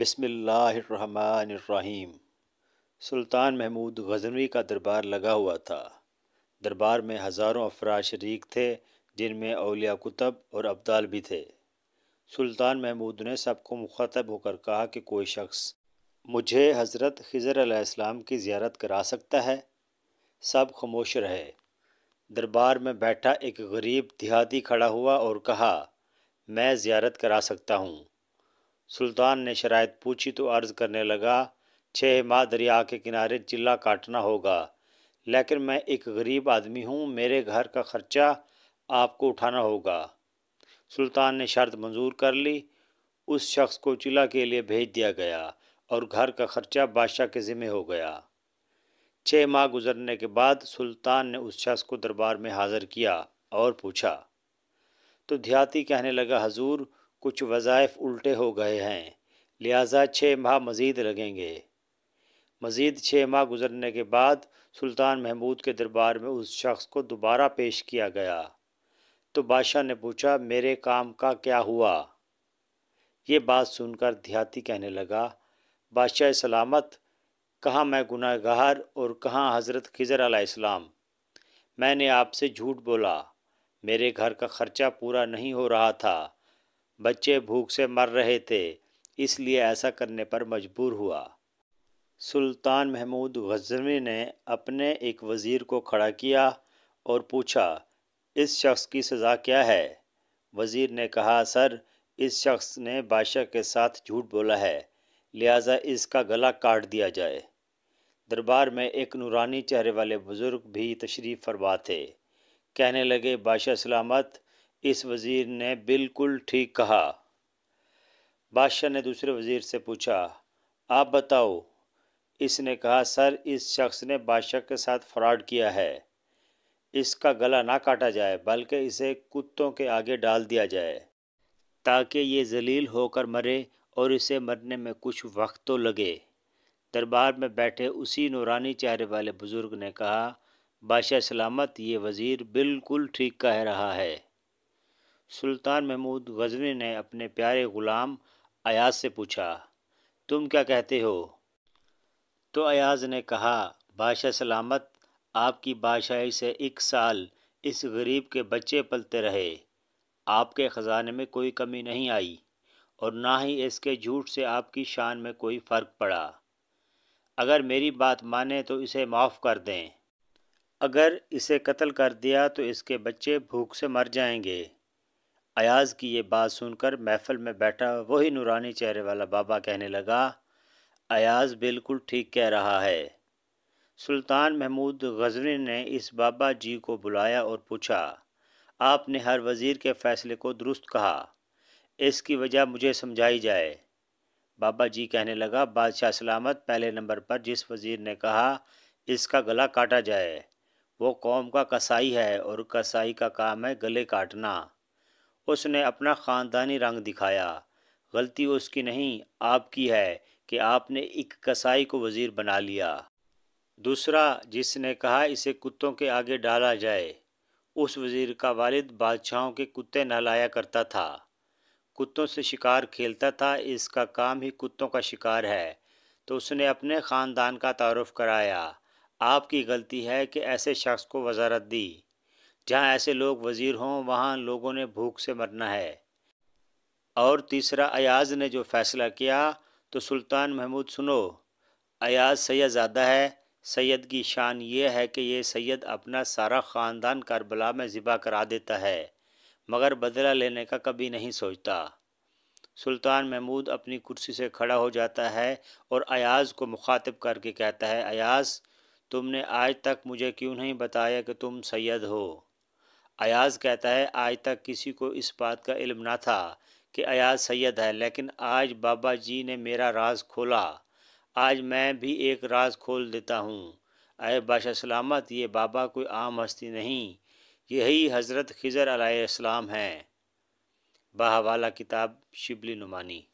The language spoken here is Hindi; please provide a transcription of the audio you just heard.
बसमीम सुल्तान महमूद गजनवी का दरबार लगा हुआ था दरबार में हज़ारों अफराज शरीक थे जिनमें अलिया कुतब और अब्दाल भी थे सुल्तान महमूद ने सबको मुखातब होकर कहा कि कोई शख्स मुझे हज़रत खजर आसमाम की ज़्यारत करा सकता है सब खामोश रहे दरबार में बैठा एक गरीब देहाती खड़ा हुआ और कहा मैं ज़्यारत करा सकता हूँ सुल्तान ने शरात पूछी तो अर्ज़ करने लगा छः माह दरिया के किनारे चिल्ला काटना होगा लेकिन मैं एक गरीब आदमी हूँ मेरे घर का खर्चा आपको उठाना होगा सुल्तान ने शर्त मंजूर कर ली उस शख्स को चिल्ला के लिए भेज दिया गया और घर का खर्चा बादशाह के ज़िम्मे हो गया छः माह गुजरने के बाद सुल्तान ने उस शख्स को दरबार में हाज़िर किया और पूछा तो ध्याती कहने लगा हजूर कुछ वज़ाइफ उल्टे हो गए हैं लिहाजा छः माह मज़ीद लगेंगे मज़ीद छः माह गुजरने के बाद सुल्तान महमूद के दरबार में उस शख्स को दोबारा पेश किया गया तो बादशाह ने पूछा मेरे काम का क्या हुआ ये बात सुनकर देहाती कहने लगा बादशाह सलामत कहाँ मैं गुनागार और कहाँ हज़रत खिजर आलाम मैंने आपसे झूठ बोला मेरे घर का ख़र्चा पूरा नहीं हो रहा था बच्चे भूख से मर रहे थे इसलिए ऐसा करने पर मजबूर हुआ सुल्तान महमूद गजनवी ने अपने एक वज़ीर को खड़ा किया और पूछा इस शख्स की सज़ा क्या है वज़ीर ने कहा सर इस शख्स ने बादशाह के साथ झूठ बोला है लिहाजा इसका गला काट दिया जाए दरबार में एक नूरानी चेहरे वाले बुज़ुर्ग भी तशरीफ़ फरमा थे कहने लगे बादशाह सलामत इस वज़ीर ने बिल्कुल ठीक कहा बादशाह ने दूसरे वज़ीर से पूछा आप बताओ इसने कहा सर इस शख्स ने बादशाह के साथ फ्रॉड किया है इसका गला ना काटा जाए बल्कि इसे कुत्तों के आगे डाल दिया जाए ताकि ये जलील होकर मरे और इसे मरने में कुछ वक्त तो लगे दरबार में बैठे उसी नूरानी चेहरे वाले बुज़ुर्ग ने कहा बादशाह सलामत ये वज़ीर बिल्कुल ठीक कह रहा है सुल्तान महमूद गजनी ने अपने प्यारे ग़ुलाम अयाज से पूछा तुम क्या कहते हो तो अयाज ने कहा बादशाह सलामत आपकी बादशाही से एक साल इस गरीब के बच्चे पलते रहे आपके ख़जाने में कोई कमी नहीं आई और ना ही इसके झूठ से आपकी शान में कोई फ़र्क पड़ा अगर मेरी बात माने तो इसे माफ़ कर दें अगर इसे कत्ल कर दिया तो इसके बच्चे भूख से मर जाएंगे अयाज़ की ये बात सुनकर महफल में बैठा वही नूरानी चेहरे वाला बाबा कहने लगा अयाज़ बिल्कुल ठीक कह रहा है सुल्तान महमूद गजनी ने इस बाबा जी को बुलाया और पूछा आपने हर वज़ीर के फ़ैसले को दुरुस्त कहा इसकी वजह मुझे समझाई जाए बाबा जी कहने लगा बादशाह सलामत पहले नंबर पर जिस वज़ीर ने कहा इसका गला काटा जाए वो कौम का कसाई है और कसाई का काम है गले काटना उसने अपना ख़ानदानी रंग दिखाया गलती उसकी नहीं आपकी है कि आपने एक कसाई को वज़ीर बना लिया दूसरा जिसने कहा इसे कुत्तों के आगे डाला जाए उस वज़ीर का वालिद बादशाहों के कुत्ते नहलाया करता था कुत्तों से शिकार खेलता था इसका काम ही कुत्तों का शिकार है तो उसने अपने ख़ानदान का तारफ़ कराया आपकी गलती है कि ऐसे शख्स को वजारत दी जहाँ ऐसे लोग वज़ीर हों वहाँ लोगों ने भूख से मरना है और तीसरा अयाज ने जो फैसला किया तो सुल्तान महमूद सुनो अयाज ज्यादा है सैद की शान ये है कि ये सैद अपना सारा ख़ानदान करबला में ज़िबा करा देता है मगर बदला लेने का कभी नहीं सोचता सुल्तान महमूद अपनी कुर्सी से खड़ा हो जाता है और अयाज को मुखातिब करके कहता है अयाज तुमने आज तक मुझे क्यों नहीं बताया कि तुम सैद हो अयाज कहता है आज तक किसी को इस बात का इल्म ना था कि अयाज सैयद है लेकिन आज बाबा जी ने मेरा राज खोला आज मैं भी एक राज खोल देता हूँ अय बादशाह सलामत ये बाबा कोई आम हस्ती नहीं यही हज़रत खिजर अलैहिस्सलाम हैं बाहवाला किताब शिबली नुमानी